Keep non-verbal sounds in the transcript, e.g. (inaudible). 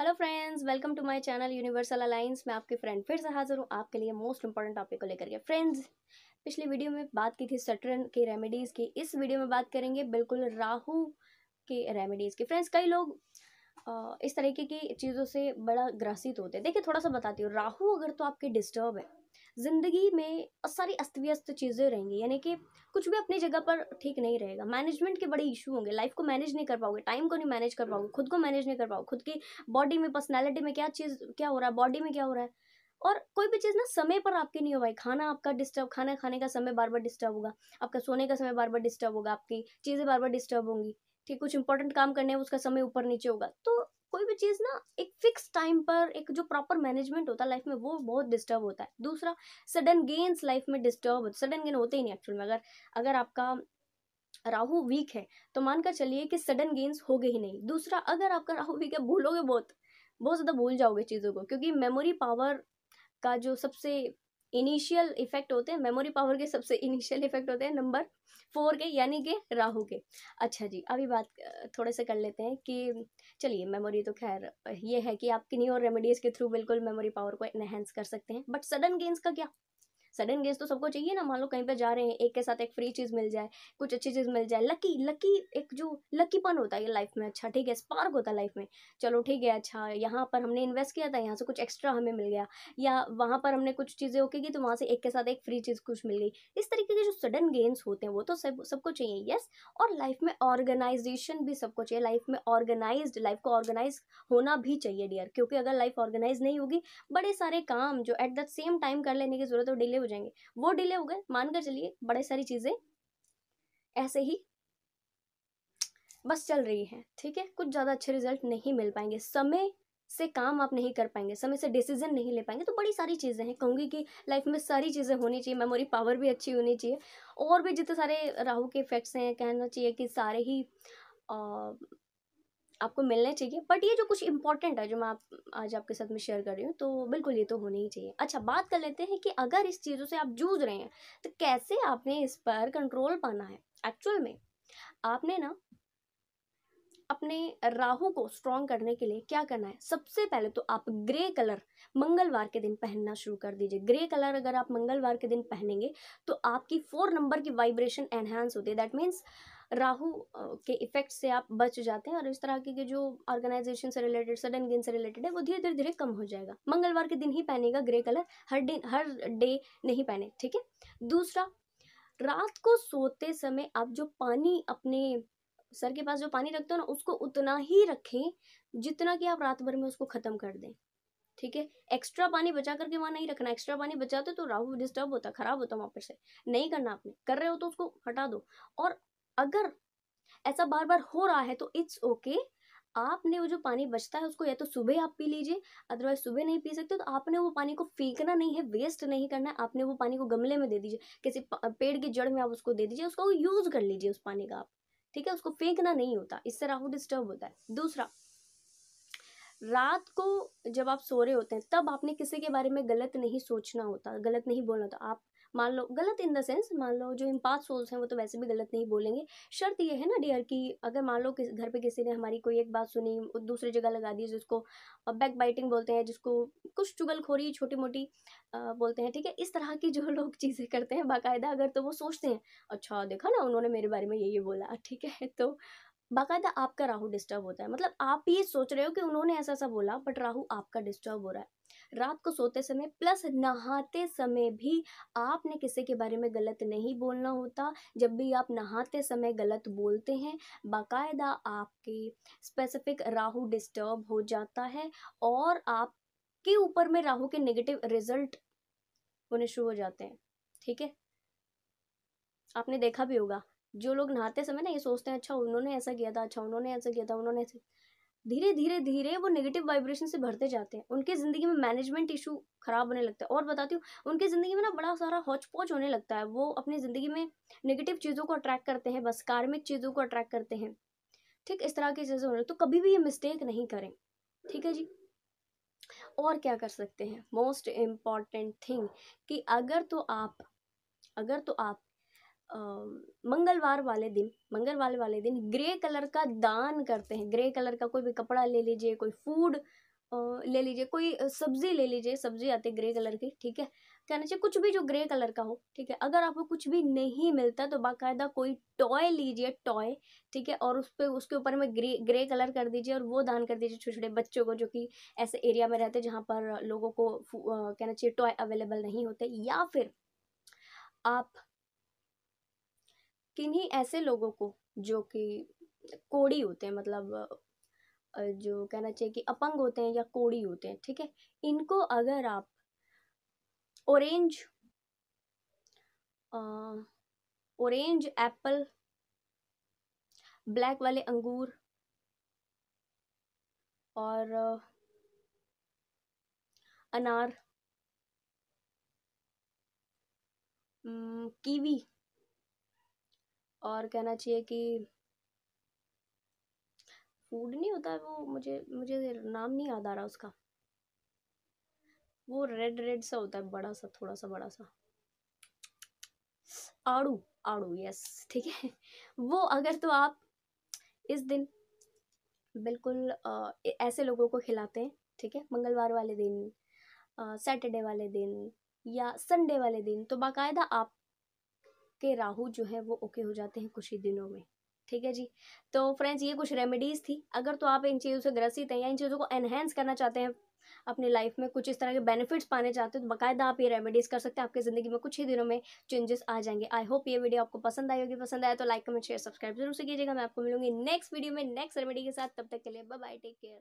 hello friends welcome to my channel universal alliance मैं आपके friend फिर से हाजिर हूँ आपके लिए मोस्ट इंपॉर्टेंट टॉपिक को लेकर के फ्रेंड्स पिछली वीडियो में बात की थी सटरन की रेमेडीज़ की इस वीडियो में बात करेंगे बिल्कुल राहु की रेमेडीज़ की फ्रेंड्स कई लोग इस तरीके की चीज़ों से बड़ा ग्रसित होते हैं देखिए थोड़ा सा बताती हूँ राहू अगर तो आपके डिस्टर्ब है ज़िंदगी में सारी अस्त व्यस्त चीज़ें रहेंगी यानी कि कुछ भी अपनी जगह पर ठीक नहीं रहेगा मैनेजमेंट के बड़े इशू होंगे लाइफ को मैनेज नहीं कर पाओगे टाइम को नहीं मैनेज कर पाओगे खुद को मैनेज नहीं कर पाओगे खुद की बॉडी में पर्सनैलिटी में क्या चीज़ क्या हो रहा है बॉडी में क्या हो रहा है और कोई भी चीज़ ना समय पर आपके नहीं हो पाई खाना आपका डिस्टर्ब खाना खाने का समय बार बार डिस्टर्ब होगा आपका सोने का समय बार बार डिस्टर्ब होगा आपकी चीज़ें बार बार डिस्टर्ब होंगी ठीक कुछ इंपॉर्टेंट काम करने हैं उसका समय ऊपर नीचे होगा तो भी चीज़ ना एक फिक्स टाइम पर एक जो प्रॉपर मैनेजमेंट होता है लाइफ में वो बहुत डिस्टर्ब होता है दूसरा सडन गेंस लाइफ में डिस्टर्ब होता सडन गेन होते ही नहीं एक्चुअल में अगर अगर आपका राहु वीक है तो मानकर चलिए कि सडन गेंस हो गए ही नहीं दूसरा अगर आपका राहु वीक है भूलोगे बहुत बहुत ज़्यादा भूल जाओगे चीज़ों को क्योंकि मेमोरी पावर का जो सबसे इनिशियल इफेक्ट होते हैं मेमोरी पावर के सबसे इनिशियल इफेक्ट होते हैं नंबर फोर के यानी कि राहु के अच्छा जी अभी बात थोड़े से कर लेते हैं कि चलिए मेमोरी तो खैर ये है कि आप किन्हीं और रेमेडीज़ के थ्रू बिल्कुल मेमोरी पावर को एनहेंस कर सकते हैं बट सडन गेंस का क्या सडन गेस तो सबको चाहिए ना मान लो कहीं पे जा रहे हैं एक के साथ एक फ्री चीज़ मिल जाए कुछ अच्छी चीज़ मिल जाए लकी लकी एक जो लकीपन होता है लाइफ में अच्छा ठीक है स्पार्क होता है लाइफ में चलो ठीक है अच्छा यहाँ पर हमने इन्वेस्ट किया था यहाँ से कुछ एक्स्ट्रा हमें मिल गया या वहाँ पर हमने कुछ चीज़ें ओके की तो वहाँ से एक के साथ एक फ्री चीज़ कुछ मिल गई इस तरीके के जो सडन गेंस होते हैं वो तो सब सबको चाहिए यस और लाइफ में ऑर्गेनाइजेशन भी सबको चाहिए लाइफ में ऑर्गेनाइज लाइफ को ऑर्गेनाइज होना भी चाहिए डियर क्योंकि अगर लाइफ ऑर्गेनाइज नहीं होगी बड़े सारे काम जो एट द सेम टाइम कर लेने की जरूरत हो डेली डिले हो जाएंगे वो डिले हो गए मानकर चलिए बड़े सारी चीज़ें ऐसे ही बस चल रही है ठीक है कुछ ज़्यादा अच्छे रिजल्ट नहीं मिल पाएंगे समय से काम आप नहीं कर पाएंगे समय से डिसीजन नहीं ले पाएंगे तो बड़ी सारी चीज़ें हैं कहूँगी कि लाइफ में सारी चीज़ें होनी चाहिए मेमोरी पावर भी अच्छी होनी चाहिए और भी जितने सारे राहु के इफेक्ट्स हैं कहना चाहिए कि सारे ही आपको मिलने चाहिए बट ये जो कुछ इंपॉर्टेंट है जो मैं आप आज आपके साथ में शेयर कर रही हूँ तो बिल्कुल ये तो होने ही चाहिए अच्छा बात कर लेते हैं कि अगर इस चीज़ों से आप जूझ रहे हैं तो कैसे आपने इस पर कंट्रोल पाना है एक्चुअल में आपने ना अपने राहु को स्ट्रॉन्ग करने के लिए क्या करना है सबसे पहले तो आप ग्रे कलर मंगलवार के दिन पहनना शुरू कर दीजिए ग्रे कलर अगर आप मंगलवार के दिन पहनेंगे तो आपकी फोर नंबर की वाइब्रेशन एनहेंस होती है दैट मीन्स राहु के इफेक्ट से आप बच जाते हैं और इस तरह के जो ऑर्गेनाइजेशन से रिलेटेड सडन गेन से रिलेटेड है वो धीरे धीरे धीरे कम हो जाएगा मंगलवार के दिन ही पहनेगा ग्रे कलर हर दिन हर डे नहीं पहने ठीक है दूसरा रात को सोते समय आप जो पानी अपने सर के पास जो पानी रखते हो ना उसको उतना ही रखें जितना कि आप रात भर में उसको ख़त्म कर दें ठीक है एक्स्ट्रा पानी बचा करके वहाँ नहीं रखना एक्स्ट्रा पानी बचाते तो राहु डिस्टर्ब होता खराब होता वहाँ पर से नहीं करना आपने कर रहे हो तो उसको हटा दो और अगर ऐसा बार बार हो रहा है तो इट्स ओके आपने वो जो पानी बचता है उसको या तो सुबह आप पी लीजिए अदरवाइज सुबह नहीं पी सकते तो आपने वो पानी को फेंकना नहीं है वेस्ट नहीं करना है आपने वो पानी को गमले में दे दीजिए किसी पेड़ की जड़ में आप उसको दे दीजिए उसको यूज़ कर लीजिए उस पानी का आप ठीक है उसको फेंकना नहीं होता इससे राहु डिस्टर्ब होता है दूसरा रात को जब आप सो रहे होते हैं तब आपने किसी के बारे में गलत नहीं सोचना होता गलत नहीं बोलना होता आप मान लो गलत इन द सेंस मान लो जो इम्पास सोल्स हैं वो तो वैसे भी गलत नहीं बोलेंगे शर्त ये है ना डियर कि अगर मान लो किस घर पे किसी ने हमारी कोई एक बात सुनी दूसरी जगह लगा दी जिसको बैक बाइटिंग बोलते हैं जिसको कुछ चुगलखोरी छोटी मोटी बोलते हैं ठीक है इस तरह की जो (laughs) लोग चीज़ें करते हैं बाकायदा अगर तो वो सोचते हैं अच्छा देखा ना उन्होंने मेरे बारे में ये ये बोला ठीक है (laughs) तो बाकायदा आपका राहु डिस्टर्ब होता है मतलब आप ये सोच रहे हो कि उन्होंने ऐसा ऐसा बोला बट राहु आपका डिस्टर्ब हो रहा है रात को सोते समय प्लस नहाते समय भी आपने किसी के बारे में गलत नहीं बोलना होता जब भी आप नहाते समय गलत बोलते हैं बाकायदा आपके स्पेसिफिक राहु डिस्टर्ब हो जाता है और आपके ऊपर में राहु के नेगेटिव रिजल्ट होने शुरू हो जाते हैं ठीक है आपने देखा भी होगा जो लोग नहाते समय ना ये सोचते हैं अच्छा उन्होंने ऐसा किया था अच्छा उन्होंने ऐसा किया था उन्होंने ऐसा धीरे धीरे धीरे वो नेगेटिव वाइब्रेशन से भरते जाते हैं उनके ज़िंदगी में मैनेजमेंट इशू ख़राब होने लगता है और बताती हूँ उनकी ज़िंदगी में ना बड़ा सारा हौच पौच होने लगता है वो अपनी ज़िंदगी में नेगेटिव चीज़ों को अट्रैक्ट करते हैं बस कार्मिक चीज़ों को अट्रैक्ट करते हैं ठीक इस तरह की चीज़ें होने तो कभी भी ये मिस्टेक नहीं करें ठीक है जी और क्या कर सकते हैं मोस्ट इम्पॉर्टेंट थिंग कि अगर तो आप अगर तो आप मंगलवार वाले दिन मंगलवार वाले दिन ग्रे कलर का दान करते हैं ग्रे कलर का कोई भी कपड़ा ले लीजिए कोई फूड ले लीजिए कोई सब्जी ले लीजिए सब्जी आती है ग्रे कलर की ठीक है कहना चाहिए कुछ भी जो ग्रे कलर का हो ठीक है अगर आपको कुछ भी नहीं मिलता तो बाकायदा कोई टॉय लीजिए टॉय ठीक है और उस पर उसके ऊपर में ग्रे ग्रे कलर कर दीजिए और वो दान कर दीजिए छोटे छोटे बच्चों को जो कि ऐसे एरिया में रहते हैं जहाँ पर लोगों को कहना चाहिए टॉय अवेलेबल नहीं होते या फिर आप किन्हीं ऐसे लोगों को जो कि कोड़ी होते हैं मतलब जो कहना चाहिए कि अपंग होते हैं या कोड़ी होते हैं ठीक है इनको अगर आप ऑरेंज ऑरेंज एप्पल ब्लैक वाले अंगूर और अनार कीवी और कहना चाहिए कि फूड नहीं होता वो मुझे मुझे नाम नहीं याद आ रहा उसका वो रेड रेड सा होता है बड़ा सा थोड़ा सा बड़ा सा आड़ू आड़ू यस ठीक है (laughs) वो अगर तो आप इस दिन बिल्कुल ऐसे लोगों को खिलाते हैं ठीक है मंगलवार वाले दिन सैटरडे वाले दिन या संडे वाले दिन तो बाकायदा आप के राहु जो है वो ओके हो जाते हैं कुछ ही दिनों में ठीक है जी तो फ्रेंड्स ये कुछ रेमेडीज़ थी अगर तो आप इन चीज़ों से ग्रसित हैं या इन चीज़ों को एनहेंस करना चाहते हैं अपनी लाइफ में कुछ इस तरह के बेनिफिट्स पाने चाहते हो तो बकायदा आप ये रेमेडीज़ कर सकते हैं आपकी ज़िंदगी में कुछ ही दिनों में चेंजेस आ जाएंगे आई होप ये वीडियो आपको पसंद आई होगी पसंद आया तो लाइक कमेंट शेयर सब्सक्राइब जरूर से कीजिएगा मैं आपको मिलूंगी नेक्स्ट वीडियो में नेक्स्ट रेमेडी के साथ तब तक के लिए बाय टेक केयर